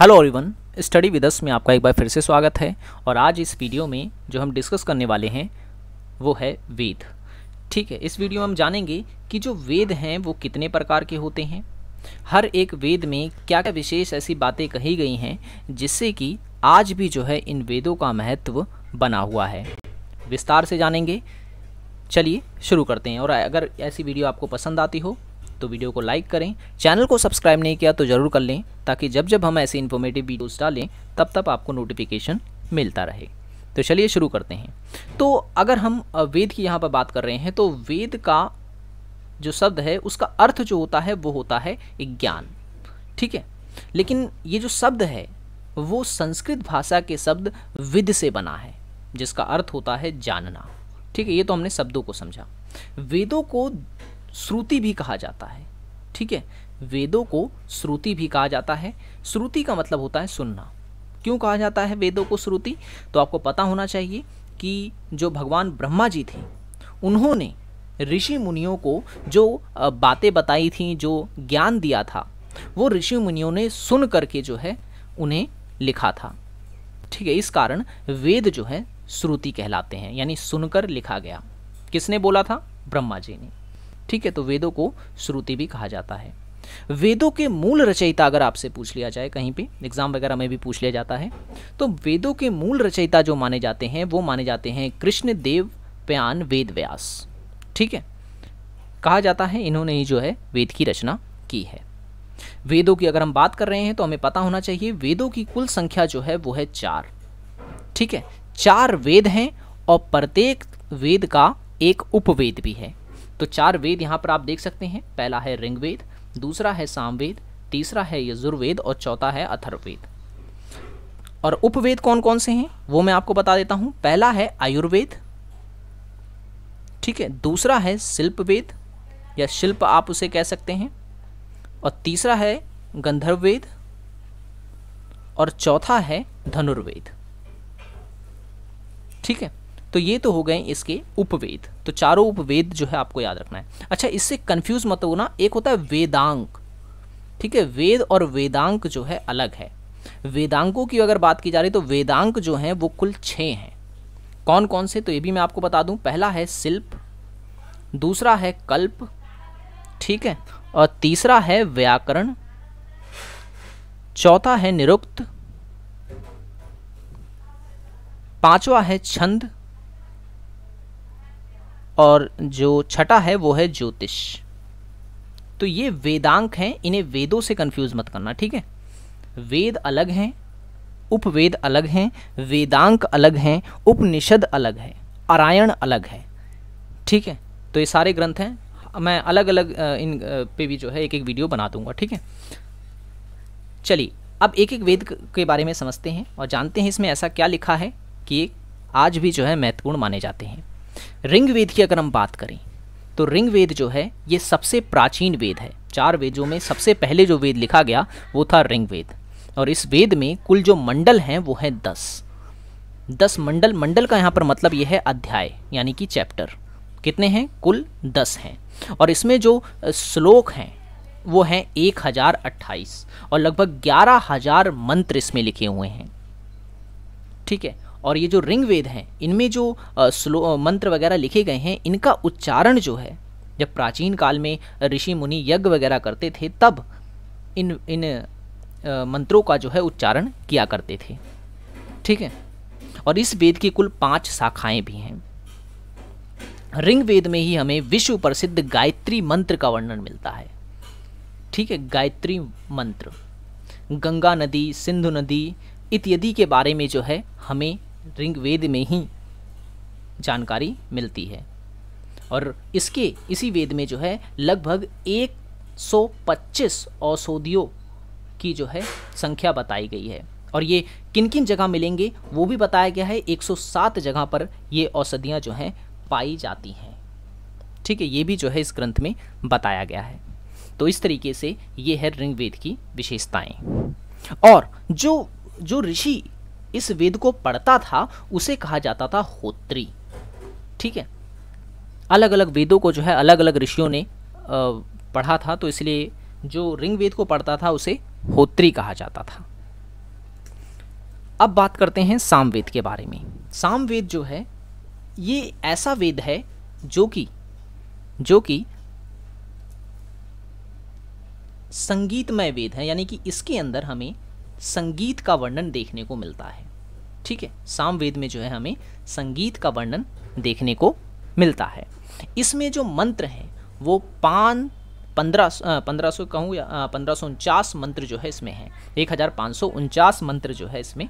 hello everyone study with us में आपका एक बार फिर से स्वागत है और आज इस वीडियो में जो हम डिस्कस करने वाले हैं वो है वेद ठीक है इस वीडियो में हम जानेंगे कि जो वेद हैं वो कितने प्रकार के होते हैं हर एक वेद में क्या क्या विशेष ऐसी बातें कही गई हैं जिससे कि आज भी जो है इन वेदों का महत्व बना हुआ है विस्तार से जानेंगे चलिए शुरू करते हैं और अगर ऐसी वीडियो आपको पसंद आती हो तो वीडियो को लाइक करें चैनल को सब्सक्राइब नहीं किया तो ज़रूर कर लें ताकि जब जब हम ऐसे इन्फॉर्मेटिव वीडियोज़ डालें तब तब आपको नोटिफिकेशन मिलता रहे तो चलिए शुरू करते हैं तो अगर हम वेद की यहाँ पर बात कर रहे हैं तो वेद का जो शब्द है उसका अर्थ जो होता है वो होता है ज्ञान ठीक है लेकिन ये जो शब्द है वो संस्कृत भाषा के शब्द विद से बना है जिसका अर्थ होता है जानना ठीक है ये तो हमने शब्दों को समझा वेदों को श्रुति भी कहा जाता है ठीक है वेदों को श्रुति भी कहा जाता है श्रुति का मतलब होता है सुनना क्यों कहा जाता है वेदों को श्रुति तो आपको पता होना चाहिए कि जो भगवान ब्रह्मा जी थे उन्होंने ऋषि मुनियों को जो बातें बताई थी जो ज्ञान दिया था वो ऋषि मुनियों ने सुन करके जो है उन्हें लिखा था ठीक है इस कारण वेद जो है श्रुति कहलाते हैं यानी सुनकर लिखा गया किसने बोला था ब्रह्मा जी ने ठीक है तो वेदों को श्रुति भी कहा जाता है वेदों के मूल रचयिता अगर आपसे पूछ लिया जाए कहीं पे एग्जाम वगैरह में भी पूछ लिया जाता है तो वेदों के मूल रचयिता जो माने जाते हैं वो माने जाते हैं कृष्ण देव प्यान वेद व्यास ठीक है कहा जाता है इन्होंने ही जो है वेद की रचना की है वेदों की अगर हम बात कर रहे हैं तो हमें पता होना चाहिए वेदों की कुल संख्या जो है वो है चार ठीक है चार वेद हैं और प्रत्येक वेद का एक उपवेद भी है तो चार वेद यहाँ पर आप देख सकते हैं पहला है ऋग्वेद दूसरा है सामवेद तीसरा है यजुर्वेद और चौथा है अथर्ववेद और उपवेद कौन कौन से हैं वो मैं आपको बता देता हूँ पहला है आयुर्वेद ठीक है दूसरा है शिल्पवेद या शिल्प आप उसे कह सकते हैं और तीसरा है गंधर्ववेद और चौथा है धनुर्वेद ठीक है तो ये तो हो गए इसके उपवेद तो चारों उपवेद जो है आपको याद रखना है अच्छा इससे कन्फ्यूज मत होना एक होता है वेदांक ठीक है वेद और वेदांक जो है अलग है वेदांकों की अगर बात की जा रही तो वेदांक जो हैं वो कुल छः हैं कौन कौन से तो ये भी मैं आपको बता दूं पहला है शिल्प दूसरा है कल्प ठीक है और तीसरा है व्याकरण चौथा है निरुक्त पांचवा है छंद और जो छठा है वो है ज्योतिष तो ये वेदांक हैं इन्हें वेदों से कंफ्यूज मत करना ठीक है वेद अलग हैं उपवेद अलग हैं वेदांक अलग हैं उपनिषद अलग है अरायण अलग है ठीक है तो ये सारे ग्रंथ हैं मैं अलग अलग इन पे भी जो है एक एक वीडियो बना दूंगा ठीक है चलिए अब एक एक वेद के बारे में समझते हैं और जानते हैं इसमें ऐसा क्या लिखा है कि आज भी जो है महत्वपूर्ण माने जाते हैं रिंग वेद की अगर हम बात करें तो रिंग वेद जो है ये सबसे प्राचीन वेद है चार वेदों में सबसे पहले जो वेद लिखा गया वो था रिंग वेद और इस वेद में कुल जो मंडल हैं वो हैं दस दस मंडल मंडल का यहाँ पर मतलब यह है अध्याय यानी कि चैप्टर कितने हैं कुल दस हैं और इसमें जो श्लोक हैं वो हैं एक हज़ार अट्ठाईस और लगभग ग्यारह हज़ार मंत्र इसमें लिखे हुए हैं ठीक है और ये जो रिंग वेद हैं इनमें जो स्लो मंत्र वगैरह लिखे गए हैं इनका उच्चारण जो है जब प्राचीन काल में ऋषि मुनि यज्ञ वगैरह करते थे तब इन इन मंत्रों का जो है उच्चारण किया करते थे ठीक है और इस वेद की कुल पांच शाखाएं भी हैं रिंग वेद में ही हमें विश्व प्रसिद्ध गायत्री मंत्र का वर्णन मिलता है ठीक है गायत्री मंत्र गंगा नदी सिंधु नदी इत्यादि के बारे में जो है हमें ऋग्वेद में ही जानकारी मिलती है और इसके इसी वेद में जो है लगभग 125 औषधियों की जो है संख्या बताई गई है और ये किन किन जगह मिलेंगे वो भी बताया गया है 107 जगह पर ये औषधियाँ जो हैं पाई जाती हैं ठीक है ये भी जो है इस ग्रंथ में बताया गया है तो इस तरीके से ये है ऋग्वेद की विशेषताएं और जो जो ऋषि इस वेद को पढ़ता था उसे कहा जाता था होत्री ठीक है अलग अलग वेदों को जो है अलग अलग ऋषियों ने पढ़ा था तो इसलिए जो रिंग वेद को पढ़ता था उसे होत्री कहा जाता था अब बात करते हैं सामवेद के बारे में सामवेद जो है ये ऐसा वेद है जो कि जो कि संगीतमय वेद है यानी कि इसके अंदर हमें संगीत का वर्णन देखने को मिलता है ठीक है सामवेद में जो है हमें संगीत का वर्णन देखने को मिलता है इसमें जो मंत्र हैं वो पान पंद्रह पंद्रह सौ कहूँ या पंद्रह सौ उनचास मंत्र जो है इसमें हैं एक हज़ार पाँच सौ उनचास मंत्र जो है इसमें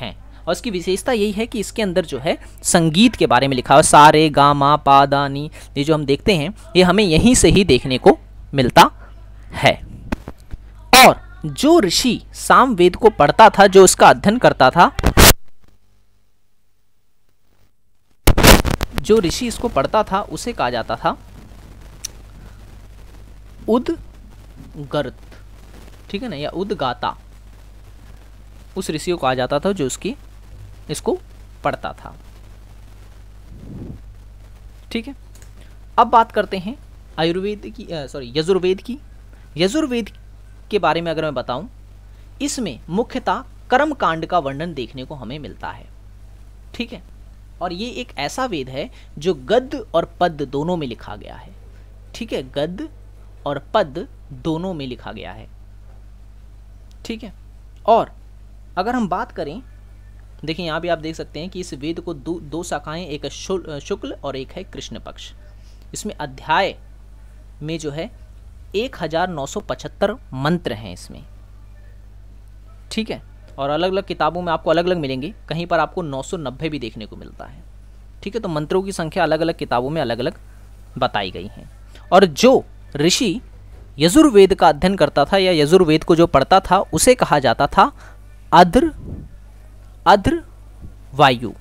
हैं और इसकी विशेषता यही है कि इसके अंदर जो है संगीत के बारे में लिखा हुआ सारे गामा पादानी ये जो हम देखते हैं ये हमें यहीं से ही देखने को मिलता है और जो ऋषि सामवेद को पढ़ता था जो उसका अध्ययन करता था जो ऋषि इसको पढ़ता था उसे कहा जाता था उद गर्त ठीक है ना या उदगाता उस ऋषि को कहा जाता था जो उसकी इसको पढ़ता था ठीक है अब बात करते हैं आयुर्वेद की सॉरी यजुर्वेद की यजुर्वेद के बारे में अगर मैं बताऊं इसमें मुख्यतः कर्म कांड का वर्णन देखने को हमें मिलता है ठीक है और ये एक ऐसा वेद है जो गद्य और पद दोनों में लिखा गया है ठीक है गद्य और पद दोनों में लिखा गया है ठीक है और अगर हम बात करें देखिए यहाँ भी आप देख सकते हैं कि इस वेद को दो दो शाखाएं एक शुक्ल और एक है कृष्ण पक्ष इसमें अध्याय में जो है एक हजार नौ सौ पचहत्तर मंत्र हैं इसमें ठीक है और अलग अलग किताबों में आपको अलग अलग मिलेंगी कहीं पर आपको नब्बे भी देखने को मिलता है ठीक है तो मंत्रों की संख्या अलग अलग किताबों में अलग अलग बताई गई हैं और जो ऋषि यजुर्वेद का अध्ययन करता था या यजुर्वेद को जो पढ़ता था उसे कहा जाता था अद्र अद्र वायु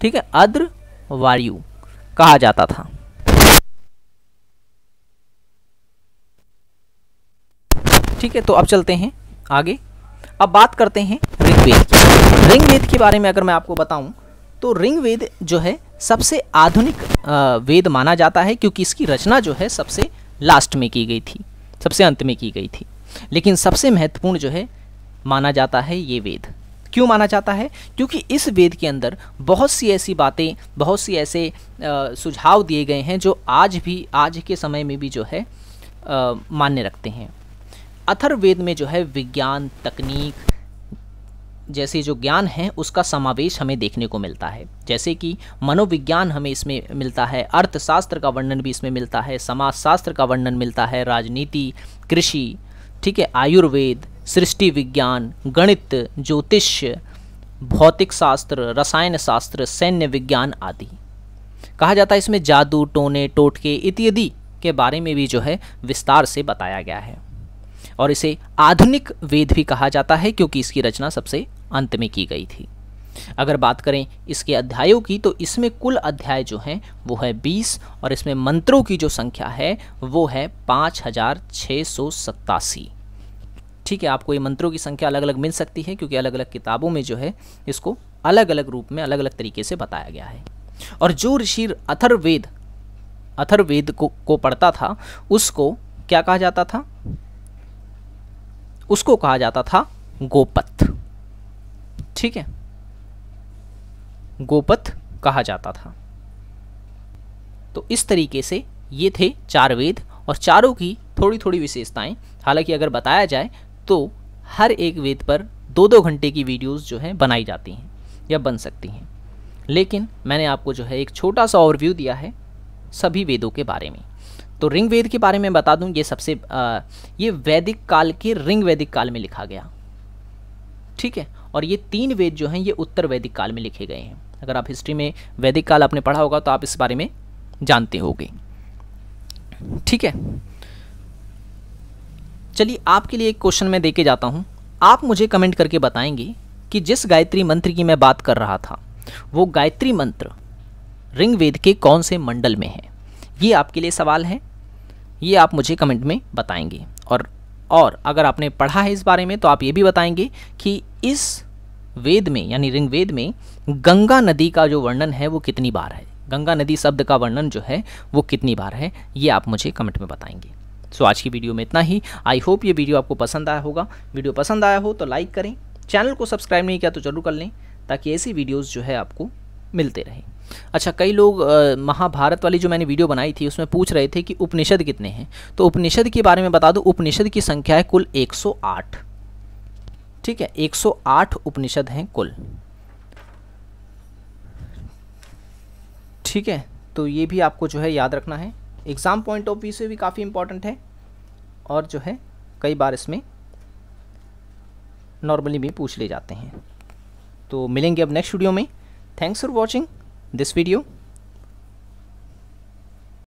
ठीक है अद्र वायु कहा जाता था ठीक है तो अब चलते हैं आगे अब बात करते हैं ऋग्वेद की ऋग्वेद के बारे में अगर मैं आपको बताऊं तो रिंग वेद जो है सबसे आधुनिक वेद माना जाता है क्योंकि इसकी रचना जो है सबसे लास्ट में की गई थी सबसे अंत में की गई थी लेकिन सबसे महत्वपूर्ण जो है माना जाता है ये वेद क्यों माना जाता है क्योंकि इस वेद के अंदर बहुत सी ऐसी बातें बहुत सी ऐसे सुझाव दिए गए हैं जो आज भी आज के समय में भी जो है मान्य रखते हैं अथर्वेद में जो है विज्ञान तकनीक जैसे जो ज्ञान है उसका समावेश हमें देखने को मिलता है जैसे कि मनोविज्ञान हमें इसमें मिलता है अर्थशास्त्र का वर्णन भी इसमें मिलता है समाजशास्त्र का वर्णन मिलता है राजनीति कृषि ठीक है आयुर्वेद सृष्टि विज्ञान गणित ज्योतिष भौतिक शास्त्र रसायन शास्त्र सैन्य विज्ञान आदि कहा जाता है इसमें जादू टोने टोटके इत्यादि के बारे में भी जो है विस्तार से बताया गया है और इसे आधुनिक वेद भी कहा जाता है क्योंकि इसकी रचना सबसे अंत में की गई थी अगर बात करें इसके अध्यायों की तो इसमें कुल अध्याय जो हैं वो है बीस और इसमें मंत्रों की जो संख्या है वो है पाँच हज़ार छः सौ सत्तासी ठीक है आपको ये मंत्रों की संख्या अलग अलग मिल सकती है क्योंकि अलग अलग किताबों में जो है इसको अलग अलग रूप में अलग अलग तरीके से बताया गया है और जो ऋषि अथर्वेद अथर्वेद को, को पढ़ता था उसको क्या कहा जाता था उसको कहा जाता था गोपथ ठीक है गोपथ कहा जाता था तो इस तरीके से ये थे चार वेद और चारों की थोड़ी थोड़ी विशेषताएं हालांकि अगर बताया जाए तो हर एक वेद पर दो दो घंटे की वीडियोस जो हैं बनाई जाती हैं या बन सकती हैं लेकिन मैंने आपको जो है एक छोटा सा ओवरव्यू दिया है सभी वेदों के बारे में तो रिंग वेद के बारे में बता दूं ये सबसे आ, ये वैदिक काल के रिंग वैदिक काल में लिखा गया ठीक है और ये तीन वेद जो हैं ये उत्तर वैदिक काल में लिखे गए हैं अगर आप हिस्ट्री में वैदिक काल आपने पढ़ा होगा तो आप इस बारे में जानते होंगे ठीक है चलिए आपके लिए एक क्वेश्चन मैं दे के जाता हूँ आप मुझे कमेंट करके बताएंगे कि जिस गायत्री मंत्र की मैं बात कर रहा था वो गायत्री मंत्र रिंग वेद के कौन से मंडल में है ये आपके लिए सवाल है ये आप मुझे कमेंट में बताएंगे और और अगर आपने पढ़ा है इस बारे में तो आप ये भी बताएंगे कि इस वेद में यानी रिंग वेद में गंगा नदी का जो वर्णन है वो कितनी बार है गंगा नदी शब्द का वर्णन जो है वो कितनी बार है ये आप मुझे कमेंट में बताएंगे सो so, आज की वीडियो में इतना ही आई होप ये वीडियो आपको पसंद आया होगा वीडियो पसंद आया हो तो लाइक करें चैनल को सब्सक्राइब नहीं किया तो जरूर कर लें ताकि ऐसी वीडियोज़ जो है आपको मिलते रहें अच्छा कई लोग महाभारत वाली जो मैंने वीडियो बनाई थी उसमें पूछ रहे थे कि उपनिषद कितने हैं तो उपनिषद के बारे में बता दूँ उपनिषद की संख्या है कुल 108 ठीक है 108 उपनिषद हैं कुल ठीक है तो ये भी आपको जो है याद रखना है एग्ज़ाम पॉइंट ऑफ व्यू से भी काफ़ी इम्पॉर्टेंट है और जो है कई बार इसमें नॉर्मली भी पूछ ले जाते हैं तो मिलेंगे अब नेक्स्ट वीडियो में thanks for watching this video